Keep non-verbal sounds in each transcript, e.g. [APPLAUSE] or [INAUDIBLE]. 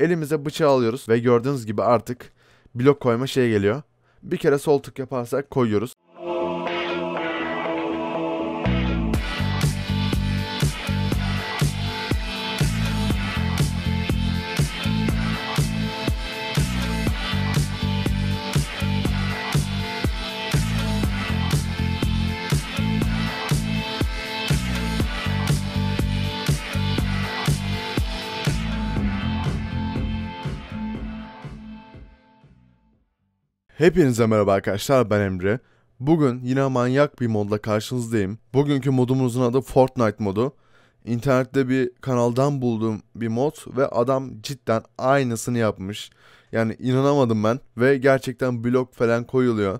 Elimize bıçağı alıyoruz ve gördüğünüz gibi artık blok koyma şey geliyor. Bir kere sol tık yaparsak koyuyoruz. Hepinize merhaba arkadaşlar ben Emre. Bugün yine manyak bir modla karşınızdayım. Bugünkü modumuzun adı Fortnite modu. İnternette bir kanaldan bulduğum bir mod ve adam cidden aynısını yapmış. Yani inanamadım ben ve gerçekten blok falan koyuluyor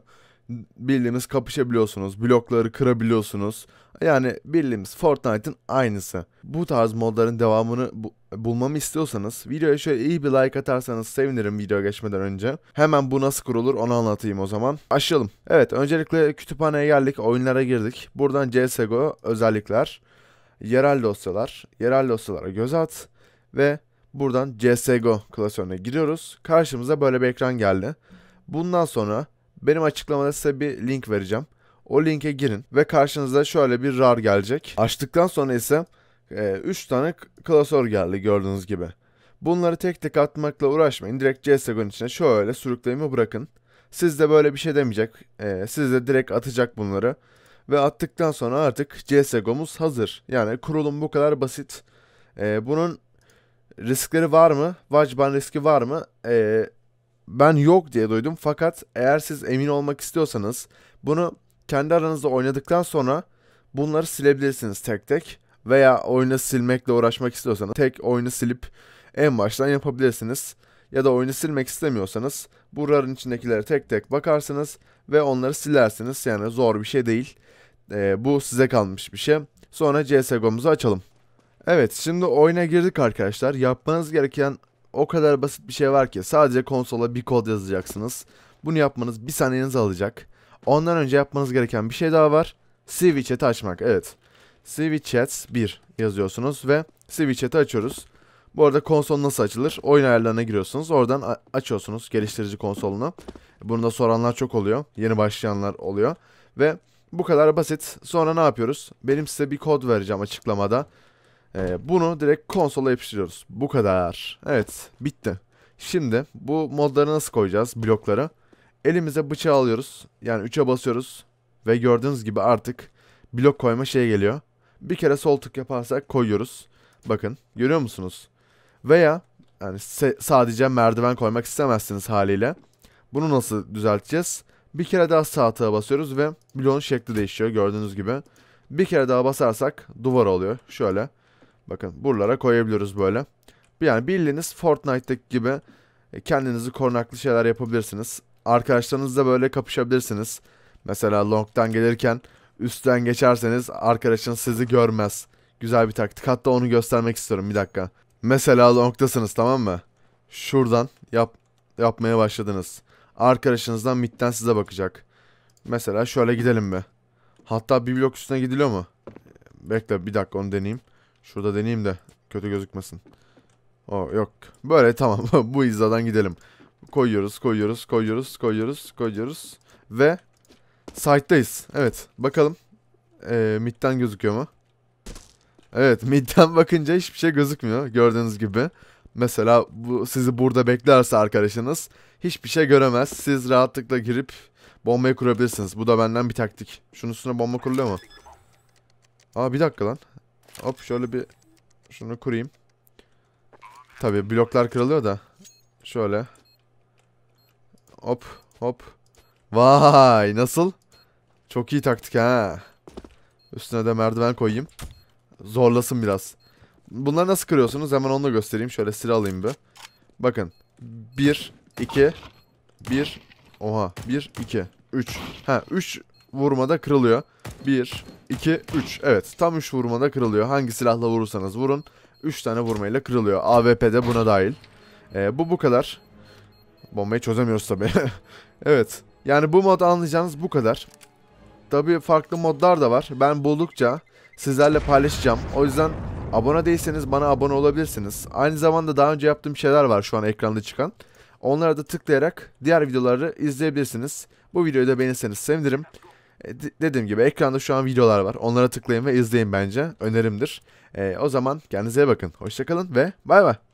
bildiğimiz kapışabiliyorsunuz. Blokları kırabiliyorsunuz. Yani bildiğimiz Fortnite'ın aynısı. Bu tarz modların devamını bu, bulmamı istiyorsanız videoya şöyle iyi bir like atarsanız sevinirim video geçmeden önce. Hemen bu nasıl kurulur onu anlatayım o zaman. Açalım. Evet öncelikle kütüphaneye geldik oyunlara girdik. Buradan CSGO özellikler, yerel dosyalar, yerel dosyalara göz at ve buradan CSGO klasörüne giriyoruz. Karşımıza böyle bir ekran geldi. Bundan sonra benim açıklamada size bir link vereceğim. O linke girin ve karşınıza şöyle bir RAR gelecek. Açtıktan sonra ise 3 e, üç tane klasör geldi gördüğünüz gibi. Bunları tek tek atmakla uğraşmayın. Direkt CSGO'nun içine şöyle sürükleyimi bırakın. Siz de böyle bir şey demeyecek. E, siz de direkt atacak bunları. Ve attıktan sonra artık CSGO'muz hazır. Yani kurulum bu kadar basit. E, bunun riskleri var mı? Vajban riski var mı? E, ben yok diye duydum fakat eğer siz emin olmak istiyorsanız bunu kendi aranızda oynadıktan sonra bunları silebilirsiniz tek tek veya oyunu silmekle uğraşmak istiyorsanız tek oyunu silip en baştan yapabilirsiniz. Ya da oyunu silmek istemiyorsanız buraların içindekilere tek tek bakarsınız ve onları silersiniz. Yani zor bir şey değil. Ee, bu size kalmış bir şey. Sonra CSGO'muzu açalım. Evet şimdi oyuna girdik arkadaşlar. Yapmanız gereken o kadar basit bir şey var ki sadece konsola bir kod yazacaksınız. Bunu yapmanız bir saniyenizi alacak. Ondan önce yapmanız gereken bir şey daha var. CV chat'i açmak. Evet. CV chats 1 yazıyorsunuz ve CV chat'i açıyoruz. Bu arada konsol nasıl açılır? Oyun ayarlarına giriyorsunuz. Oradan açıyorsunuz geliştirici konsolunu. Bunu da soranlar çok oluyor. Yeni başlayanlar oluyor. Ve bu kadar basit. Sonra ne yapıyoruz? Benim size bir kod vereceğim açıklamada. Ee, bunu direkt konsola yapıştırıyoruz. Bu kadar. Evet bitti. Şimdi bu modları nasıl koyacağız blokları? Elimize bıçağı alıyoruz. Yani 3'e basıyoruz. Ve gördüğünüz gibi artık blok koyma şeye geliyor. Bir kere sol tık yaparsak koyuyoruz. Bakın görüyor musunuz? Veya yani sadece merdiven koymak istemezsiniz haliyle. Bunu nasıl düzelteceğiz? Bir kere daha sağ tığa basıyoruz ve bloğun şekli değişiyor gördüğünüz gibi. Bir kere daha basarsak duvar oluyor. Şöyle. Bakın buralara koyabiliyoruz böyle. Yani bildiğiniz Fortnite'daki gibi e, kendinizi korunaklı şeyler yapabilirsiniz. Arkadaşlarınızla böyle kapışabilirsiniz. Mesela long'dan gelirken üstten geçerseniz arkadaşınız sizi görmez. Güzel bir taktik. Hatta onu göstermek istiyorum bir dakika. Mesela long'dasınız tamam mı? Şuradan yap yapmaya başladınız. Arkadaşınızdan midden size bakacak. Mesela şöyle gidelim mi? Hatta bir blok üstüne gidiliyor mu? Bekle bir dakika onu deneyeyim. Şurada deneyeyim de kötü gözükmesin. O yok. Böyle tamam. [LAUGHS] Bu hizadan gidelim. Koyuyoruz, koyuyoruz, koyuyoruz, koyuyoruz, koyuyoruz. Ve site'dayız. Evet. Bakalım. Ee, mid'den gözüküyor mu? Evet. [LAUGHS] Mid'den bakınca hiçbir şey gözükmüyor. Gördüğünüz gibi. Mesela bu sizi burada beklerse arkadaşınız hiçbir şey göremez. Siz rahatlıkla girip bombayı kurabilirsiniz. Bu da benden bir taktik. Şunun üstüne bomba kuruluyor mu? Aa bir dakika lan. Hop şöyle bir şunu kurayım. Tabii bloklar kırılıyor da. Şöyle. Hop hop. Vay nasıl? Çok iyi taktik ha. Üstüne de merdiven koyayım. Zorlasın biraz. Bunları nasıl kırıyorsunuz? Hemen onu da göstereyim. Şöyle sıra alayım bir. Bakın. 1, 2, 1, oha 1, 2, 3. Ha 3 vurmada kırılıyor. 1, 2, 3. Evet tam 3 vurmada kırılıyor. Hangi silahla vurursanız vurun. 3 tane vurmayla kırılıyor. de buna dahil. Ee, bu bu kadar. Bombayı çözemiyoruz tabi. [LAUGHS] evet. Yani bu mod anlayacağınız bu kadar. Tabi farklı modlar da var. Ben buldukça sizlerle paylaşacağım. O yüzden abone değilseniz bana abone olabilirsiniz. Aynı zamanda daha önce yaptığım şeyler var şu an ekranda çıkan. Onlara da tıklayarak diğer videoları izleyebilirsiniz. Bu videoyu da beğenirseniz sevinirim. E, dediğim gibi ekranda şu an videolar var. Onlara tıklayın ve izleyin bence. Önerimdir. E, o zaman kendinize bakın. Hoşçakalın ve bay bay.